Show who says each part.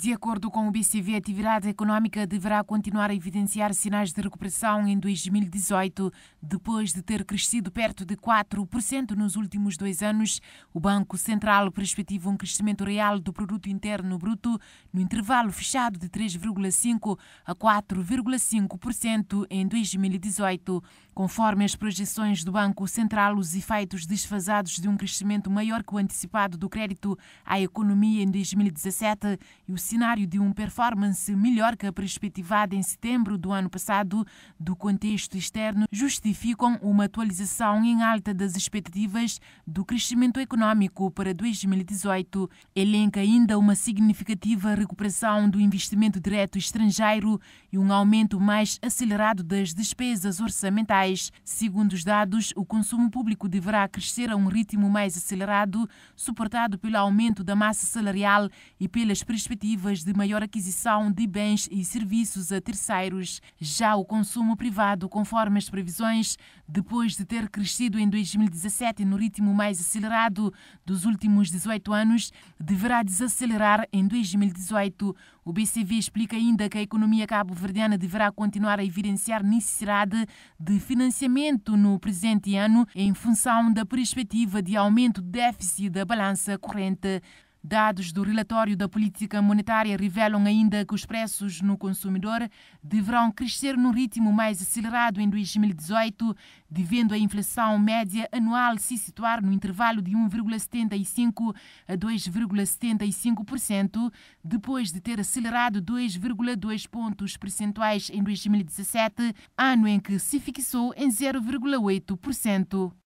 Speaker 1: De acordo com o BCV, a atividade econômica deverá continuar a evidenciar sinais de recuperação em 2018, depois de ter crescido perto de 4% nos últimos dois anos. O Banco Central perspectiva um crescimento real do produto interno bruto no intervalo fechado de 3,5 a 4,5% em 2018. Conforme as projeções do Banco Central, os efeitos desfasados de um crescimento maior que o antecipado do crédito à economia em 2017 e o cenário de um performance melhor que a perspectivada em setembro do ano passado do contexto externo justificam uma atualização em alta das expectativas do crescimento econômico para 2018. Elenca ainda uma significativa recuperação do investimento direto estrangeiro e um aumento mais acelerado das despesas orçamentais Segundo os dados, o consumo público deverá crescer a um ritmo mais acelerado, suportado pelo aumento da massa salarial e pelas perspectivas de maior aquisição de bens e serviços a terceiros. Já o consumo privado, conforme as previsões, depois de ter crescido em 2017 no ritmo mais acelerado dos últimos 18 anos, deverá desacelerar em 2018. O BCV explica ainda que a economia cabo-verdiana deverá continuar a evidenciar necessidade de financiamento financiamento no presente ano em função da perspectiva de aumento do déficit da balança corrente. Dados do relatório da política monetária revelam ainda que os preços no consumidor deverão crescer num ritmo mais acelerado em 2018, devendo a inflação média anual se situar no intervalo de 1,75% a 2,75%, depois de ter acelerado 2,2 pontos percentuais em 2017, ano em que se fixou em 0,8%.